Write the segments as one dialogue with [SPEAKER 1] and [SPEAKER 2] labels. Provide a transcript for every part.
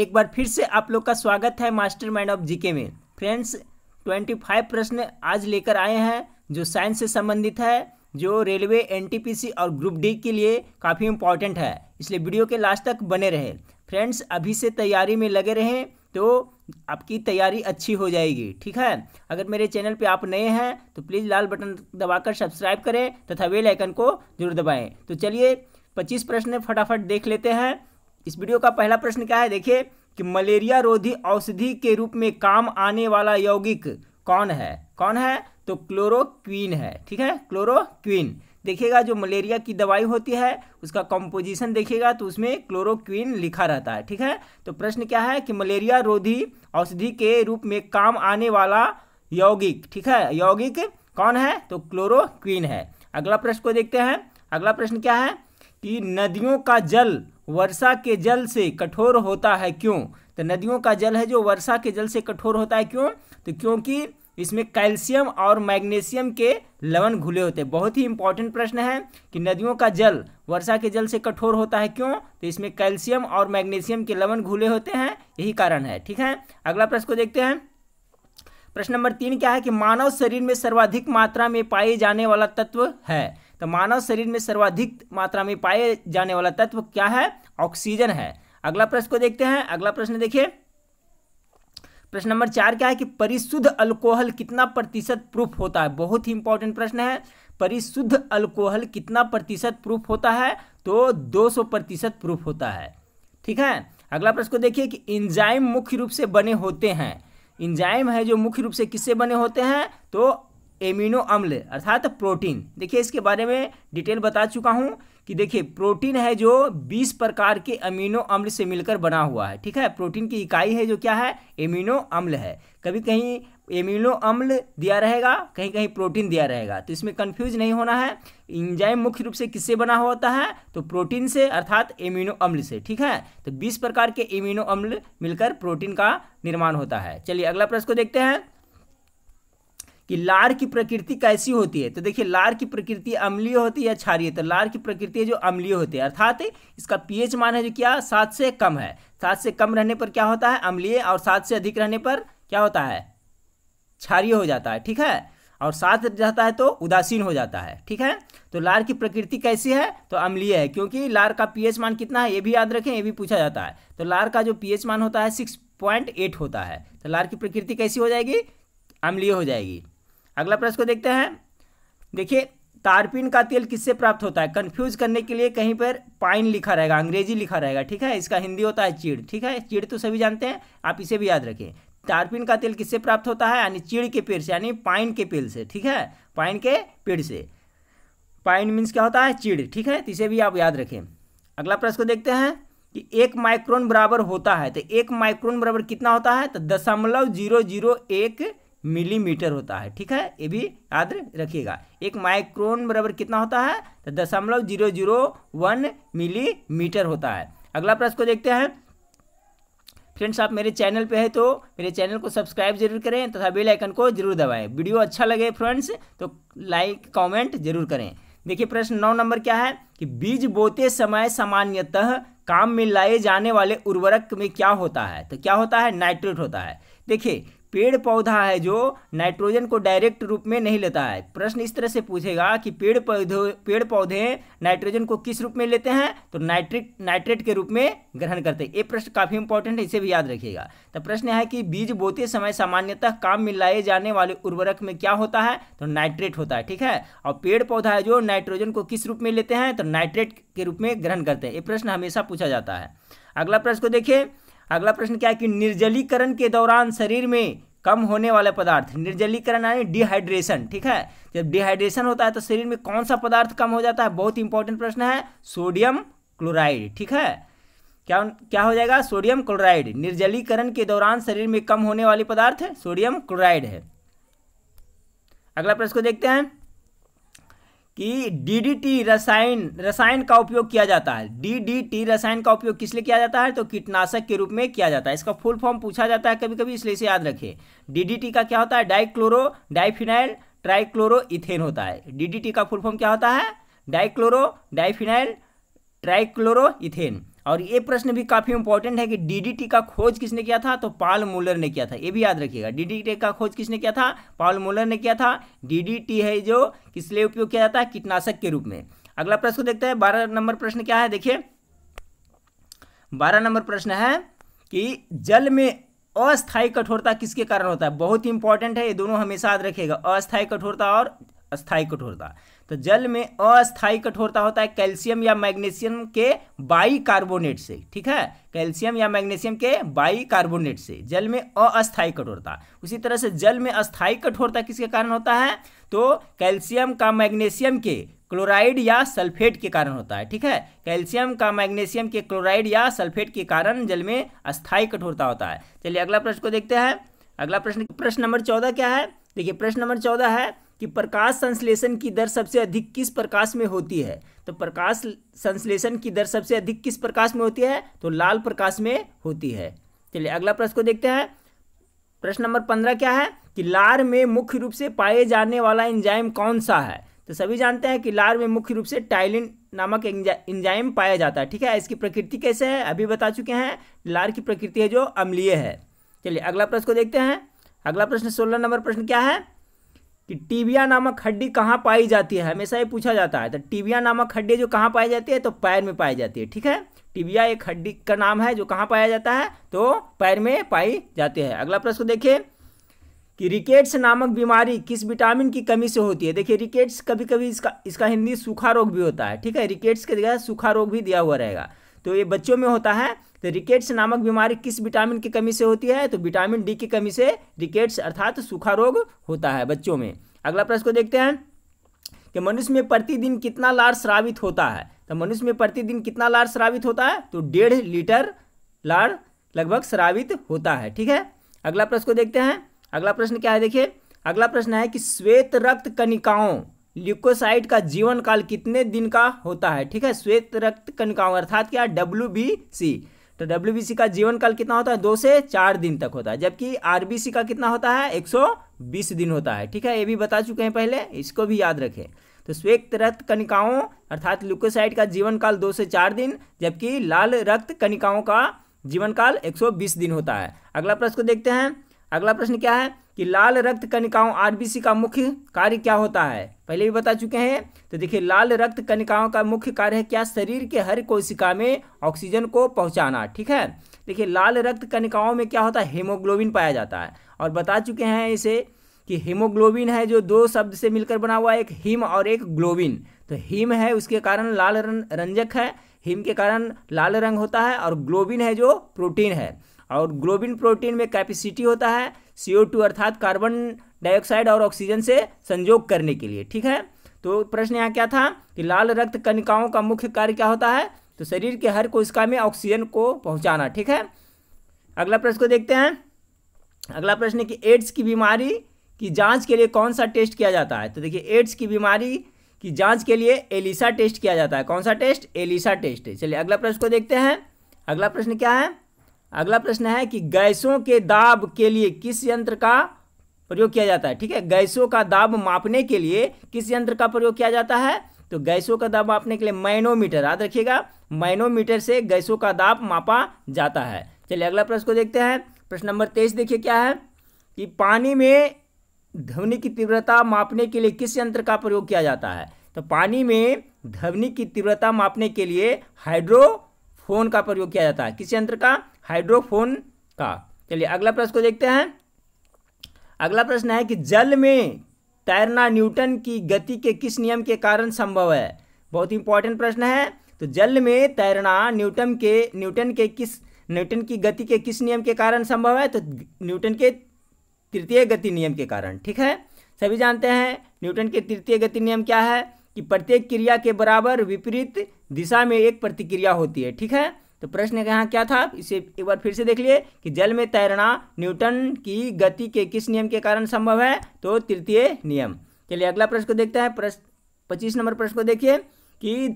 [SPEAKER 1] एक बार फिर से आप लोग का स्वागत है मास्टर माइंड ऑफ जीके में फ्रेंड्स ट्वेंटी फाइव प्रश्न आज लेकर आए हैं जो साइंस से संबंधित है जो रेलवे एनटीपीसी और ग्रुप डी के लिए काफ़ी इंपॉर्टेंट है इसलिए वीडियो के लास्ट तक बने रहे फ्रेंड्स अभी से तैयारी में लगे रहें तो आपकी तैयारी अच्छी हो जाएगी ठीक है अगर मेरे चैनल पे आप नए हैं तो प्लीज़ लाल बटन दबाकर सब्सक्राइब करें तथा बेल आइकन को जरूर दबाएं तो चलिए 25 प्रश्न फटाफट देख लेते हैं इस वीडियो का पहला प्रश्न क्या है देखिए कि मलेरिया रोधी औषधि के रूप में काम आने वाला यौगिक कौन है कौन है तो क्लोरोक्वीन है ठीक है क्लोरोक्वीन देखिएगा जो मलेरिया की दवाई होती है उसका कंपोजिशन देखिएगा तो उसमें क्लोरोक्वीन लिखा रहता है ठीक है तो प्रश्न क्या है कि मलेरिया रोधी औषधि के रूप में काम आने वाला यौगिक ठीक है यौगिक कौन है तो क्लोरोक्वीन है अगला प्रश्न को देखते हैं अगला प्रश्न क्या है कि नदियों का जल वर्षा के जल से कठोर होता है क्यों तो नदियों का जल है जो वर्षा के जल से कठोर होता है क्यों तो क्योंकि इसमें कैल्शियम और मैग्नीशियम के लवण घुले होते हैं बहुत ही इंपॉर्टेंट प्रश्न है कि नदियों का जल वर्षा के जल से कठोर होता है क्यों तो इसमें कैल्शियम और मैग्नीशियम के लवण घुले होते हैं यही कारण है ठीक है अगला प्रश्न को देखते हैं प्रश्न नंबर तीन क्या है कि मानव शरीर में सर्वाधिक मात्रा में पाए जाने वाला तत्व है तो मानव शरीर में सर्वाधिक मात्रा में पाए जाने वाला तत्व क्या है ऑक्सीजन है अगला प्रश्न को देखते हैं अगला प्रश्न देखिए प्रश्न नंबर चार क्या है कि परिशुद्ध अल्कोहल कितना प्रतिशत प्रूफ होता है बहुत ही इंपॉर्टेंट प्रश्न है परिशुद्ध अल्कोहल कितना प्रतिशत प्रूफ होता है तो 200 प्रतिशत प्रूफ होता है ठीक है अगला प्रश्न को देखिए कि इंजाइम मुख्य रूप से बने होते हैं इंजाइम है जो मुख्य रूप से किससे बने होते हैं तो एमिनो अम्ल अर्थात प्रोटीन देखिए इसके बारे में डिटेल बता चुका हूँ कि देखिए प्रोटीन है जो 20 प्रकार के अमीनो अम्ल से मिलकर बना हुआ है ठीक है प्रोटीन की इकाई है जो क्या है एमिनो अम्ल है कभी कहीं एमिनो अम्ल दिया रहेगा कहीं कहीं प्रोटीन दिया रहेगा तो इसमें कंफ्यूज नहीं होना है इंजाइम मुख्य रूप से किससे बना होता है तो प्रोटीन से अर्थात एमिनो अम्ल से ठीक है तो 20 प्रकार के एमिनो अम्ल मिलकर प्रोटीन का निर्माण होता है चलिए अगला प्रश्न को देखते हैं कि लार की प्रकृति कैसी होती है तो देखिए लार की प्रकृति अम्लीय होती है या क्षारीय तो लार की प्रकृति जो अम्लीय होती है अर्थात इसका पीएच मान है जो क्या सात से कम है सात से कम रहने पर क्या होता है अम्लीय और सात से अधिक रहने पर क्या होता है क्षारीय हो जाता है ठीक है और साथ जाता है तो उदासीन हो जाता है ठीक है तो लार की प्रकृति कैसी है तो अम्लीय है क्योंकि लार का पीएच मान कितना है ये भी याद रखें ये भी पूछा जाता है तो लार का जो पीएच मान होता है सिक्स पॉइंट एट होता है तो लार की प्रकृति कैसी हो जाएगी अम्लीय हो जाएगी अगला प्रश्न को देखते हैं देखिए तारपीन का तेल किससे प्राप्त होता है कंफ्यूज करने के लिए कहीं पर पाइन लिखा रहेगा अंग्रेजी लिखा रहेगा ठीक है इसका हिंदी होता है चीड़ ठीक है चीड़ तो सभी जानते हैं आप इसे भी याद रखें तारपीन का तेल किससे प्राप्त होता है यानी चीड़ के पेड़ से यानी पाइन के पेड़ से ठीक है पाइन के पेड़ से पाइन मीन्स क्या होता है चीड़ ठीक है तो इसे भी आप याद रखें अगला प्रश्न को देखते हैं कि एक माइक्रोन बराबर होता है तो एक माइक्रोन बराबर कितना होता है तो दशमलव जीरो जीरो एक मिलीमीटर होता है ठीक है ये भी याद रखिएगा एक माइक्रोन बराबर कितना होता है तो दशमलव जीरो जीरो वन मिलीमीटर होता है अगला प्रश्न को देखते हैं फ्रेंड्स आप मेरे चैनल पे है तो मेरे चैनल को सब्सक्राइब जरूर करें तथा बेल आइकन को जरूर दबाएं वीडियो अच्छा लगे फ्रेंड्स तो लाइक कमेंट जरूर करें देखिए प्रश्न नौ नंबर क्या है कि बीज बोते समय सामान्यतः काम में लाए जाने वाले उर्वरक में क्या होता है तो क्या होता है नाइट्रेट होता है देखिए पेड़ पौधा है जो नाइट्रोजन को डायरेक्ट रूप में नहीं लेता है प्रश्न इस तरह से पूछेगा कि पेड़ पौधे पेड़ पौधे नाइट्रोजन को किस रूप में लेते हैं तो नाइट्रिक नाइट्रेट के रूप में ग्रहण करते हैं ये प्रश्न काफ़ी इंपॉर्टेंट है इसे भी याद रखिएगा तो प्रश्न है कि बीज बोते समय सामान्यतः काम में लाए जाने वाले उर्वरक में क्या होता है तो नाइट्रेट होता है ठीक है और पेड़ पौधा है जो नाइट्रोजन को किस रूप में लेते हैं तो नाइट्रेट के रूप में ग्रहण करते हैं ये प्रश्न हमेशा पूछा जाता है अगला प्रश्न को देखिए अगला प्रश्न क्या है कि निर्जलीकरण के दौरान शरीर में कम होने वाले पदार्थ निर्जलीकरण यानी डिहाइड्रेशन ठीक है जब डिहाइड्रेशन होता है तो शरीर में कौन सा पदार्थ कम हो जाता है बहुत इंपॉर्टेंट प्रश्न है सोडियम क्लोराइड ठीक है क्या क्या हो जाएगा सोडियम क्लोराइड निर्जलीकरण के दौरान शरीर में कम होने वाले पदार्थ सोडियम क्लोराइड है अगला प्रश्न को देखते हैं कि डीडीटी रसायन रसायन का उपयोग किया जाता है डीडीटी रसायन का उपयोग किस लिए किया जाता है तो कीटनाशक के रूप में किया जाता है इसका फुल फॉर्म पूछा जाता है कभी कभी इसलिए इसे याद रखिए डीडीटी का क्या होता है डाइक्लोरो डाइफिनाइल ट्राइक्लोरो इथेन होता है डीडीटी का फुल फॉर्म क्या होता है डाइक्लोरो डाइफिनाइल ट्राइक्लोरो इथेन और ये प्रश्न भी काफ़ी इंपॉर्टेंट है कि डीडीटी का खोज किसने किया था तो पाल मूलर ने किया था ये भी याद रखिएगा डीडीटी का खोज किसने किया था पाल मूलर ने किया था डीडीटी है जो किस लिए उपयोग किया जाता है कीटनाशक के रूप में अगला प्रश्न देखते हैं बारह नंबर प्रश्न क्या है देखिए बारह नंबर प्रश्न है कि जल में अस्थायी कठोरता किसके कारण होता है बहुत ही इंपॉर्टेंट है ये दोनों हमेशा याद रखेगा अस्थायी कठोरता और अस्थाई कठोरता तो जल में अस्थायी कठोरता होता है कैल्शियम या मैग्नीशियम के बाई कार्बोनेट से ठीक है कैल्शियम या मैग्नीशियम के बाई कार्बोनेट से जल में अस्थायी कठोरता उसी तरह से जल में अस्थायी कठोरता किसके कारण होता है तो कैल्शियम का मैग्नीशियम के क्लोराइड या सल्फेट के कारण होता है ठीक है कैल्शियम का मैग्नीशियम के क्लोराइड या सल्फेट के कारण जल में अस्थायी कठोरता होता है चलिए अगला प्रश्न को देखते हैं अगला प्रश्न प्रश्न नंबर चौदह क्या है देखिए प्रश्न नंबर चौदह है कि प्रकाश संश्लेषण की दर सबसे अधिक किस प्रकाश में होती है तो प्रकाश संश्लेषण की दर सबसे अधिक किस प्रकाश में होती है तो लाल प्रकाश में होती है चलिए अगला प्रश्न को देखते हैं प्रश्न नंबर पंद्रह क्या है कि लार में मुख्य रूप से पाए जाने वाला एंजाइम कौन सा है तो सभी जानते हैं कि लार में मुख्य रूप से टाइलिन नामक एंजाइम पाया जाता है ठीक है इसकी प्रकृति कैसे है अभी बता चुके हैं लार की प्रकृति है जो अम्लीय है चलिए अगला प्रश्न को देखते हैं अगला प्रश्न सोलह नंबर प्रश्न क्या है कि टीबिया नामक हड्डी कहाँ पाई जाती है हमेशा ये पूछा जाता है तो टीबिया नामक हड्डी जो कहाँ पाई जाती है तो पैर में पाई जाती है ठीक है टिबिया एक हड्डी का नाम है जो कहाँ पाया जाता है तो पैर में पाई जाती है अगला प्रश्न देखिए कि रिकेट्स नामक बीमारी किस विटामिन की कमी से होती है देखिए रिकेट्स कभी कभी इसका इसका हिंदी सूखा रोग भी होता है ठीक है रिकेट्स की जगह सूखा रोग भी दिया हुआ रहेगा तो ये बच्चों में होता है तो रिकेट्स नामक बीमारी किस विटामिन की कमी से होती है तो विटामिन डी की कमी से रिकेट्स अर्थात सूखा रोग होता है बच्चों में अगला प्रश्न को देखते हैं कि मनुष्य में प्रतिदिन कितना लार श्रावित होता है तो मनुष्य में प्रतिदिन कितना लार श्रावित होता है तो डेढ़ लीटर लार लगभग श्रावित होता है ठीक है अगला प्रश्न को देखते हैं अगला प्रश्न क्या है देखिए अगला प्रश्न है कि श्वेत रक्त कनिकाओं ल्यूकोसाइट का जीवन काल कितने दिन का होता है ठीक है श्वेत रक्त कणिकाओं अर्थात क्या डब्ल्यू बी सी तो डब्ल्यू का जीवन काल कितना होता है दो से चार दिन तक होता है जबकि सी का कितना होता है एक सौ बीस दिन होता है ठीक है ये भी बता चुके हैं पहले इसको भी याद रखें तो श्वेत रक्त कणिकाओं अर्थात ल्यूकोसाइट का जीवन काल दो से चार दिन जबकि लाल रक्त कणिकाओं का जीवन काल 120 दिन होता है अगला प्रश्न को देखते हैं अगला प्रश्न क्या है कि लाल रक्त कणिकाओं आरबीसी का मुख्य कार्य क्या होता है पहले भी बता चुके हैं तो देखिए लाल रक्त कणिकाओं का मुख्य कार्य है क्या शरीर के हर कोशिका में ऑक्सीजन को पहुंचाना ठीक है देखिए लाल रक्त कणिकाओं में क्या होता है हेमोग्लोबिन पाया जाता है और बता चुके हैं इसे कि हीमोग्लोबिन है जो दो शब्द से मिलकर बना हुआ है एक हिम और एक ग्लोबिन तो हिम है उसके कारण लाल रंजक है हिम के कारण लाल रंग होता है और ग्लोबिन है जो प्रोटीन है और ग्लोबिन प्रोटीन में कैपेसिटी होता है सीओ टू अर्थात कार्बन डाइऑक्साइड और ऑक्सीजन से संयोग करने के लिए ठीक है तो प्रश्न यहाँ क्या था कि लाल रक्त कणिकाओं का मुख्य कार्य क्या होता है तो शरीर के हर कोशिका में ऑक्सीजन को पहुँचाना ठीक है अगला प्रश्न को देखते हैं अगला प्रश्न है कि एड्स की बीमारी की जांच के लिए कौन सा टेस्ट किया जाता है तो देखिए एड्स की बीमारी की जांच के लिए एलिसा टेस्ट किया जाता है कौन सा टेस्ट एलिसा टेस्ट चलिए अगला प्रश्न को देखते हैं अगला प्रश्न क्या है अगला प्रश्न है कि गैसों के दाब के लिए किस यंत्र का प्रयोग किया जाता है ठीक है गैसों का दाब मापने के लिए किस यंत्र का प्रयोग किया जाता है तो गैसों का दाब मापने के लिए मैनोमीटर याद रखिएगा मैनोमीटर से गैसों का दाब मापा जाता है चलिए अगला प्रश्न को देखते हैं प्रश्न नंबर तेईस देखिए क्या है कि पानी में ध्वनि की तीव्रता मापने के लिए किस यंत्र का प्रयोग किया जाता है तो पानी में ध्वनि की तीव्रता मापने के लिए हाइड्रोफोन का प्रयोग किया जाता है किस यंत्र का हाइड्रोफोन का चलिए अगला प्रश्न को देखते हैं अगला प्रश्न है कि जल में तैरना न्यूटन की गति के किस नियम के कारण संभव है बहुत इंपॉर्टेंट प्रश्न है तो जल में तैरना न्यूटन के न्यूटन के किस न्यूटन की गति के किस नियम के कारण संभव है तो न्यूटन के तृतीय गति नियम के कारण ठीक है सभी जानते हैं न्यूटन के तृतीय गति नियम क्या है कि प्रत्येक क्रिया के बराबर विपरीत दिशा में एक प्रतिक्रिया होती है ठीक है तो प्रश्न यहाँ क्या था इसे एक बार फिर से देख लिए कि जल में तैरना न्यूटन की गति के किस नियम के कारण संभव है तो तृतीय नियम चलिए अगला प्रश्न को देखते हैं प्रश्न पच्चीस नंबर प्रश्न को देखिए कि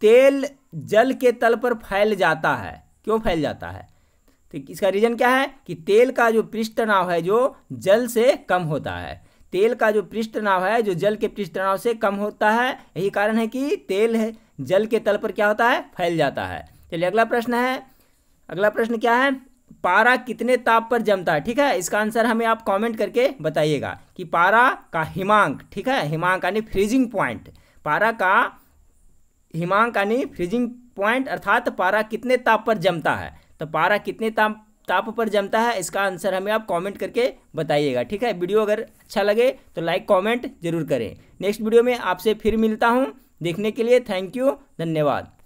[SPEAKER 1] तेल जल के तल पर फैल जाता है क्यों फैल जाता है तो इसका रीज़न क्या है कि तेल का जो पृष्ठ तनाव है जो जल से कम होता है तेल का जो पृष्ठ तनाव है जो जल के पृष्ठ तनाव से कम होता है यही कारण है कि तेल है जल के तल पर क्या होता है फैल जाता है चलिए अगला प्रश्न है अगला प्रश्न क्या है पारा कितने ताप पर जमता है ठीक है इसका आंसर हमें आप कमेंट करके बताइएगा कि पारा का हिमांक ठीक है हिमांक यानी फ्रीजिंग पॉइंट पारा का हिमांक यानी फ्रीजिंग पॉइंट अर्थात पारा कितने ताप पर जमता है तो पारा कितने ताप ताप पर जमता है इसका आंसर हमें आप कमेंट करके बताइएगा ठीक है वीडियो अगर अच्छा लगे तो लाइक कॉमेंट जरूर करें नेक्स्ट वीडियो में आपसे फिर मिलता हूँ देखने के लिए थैंक यू धन्यवाद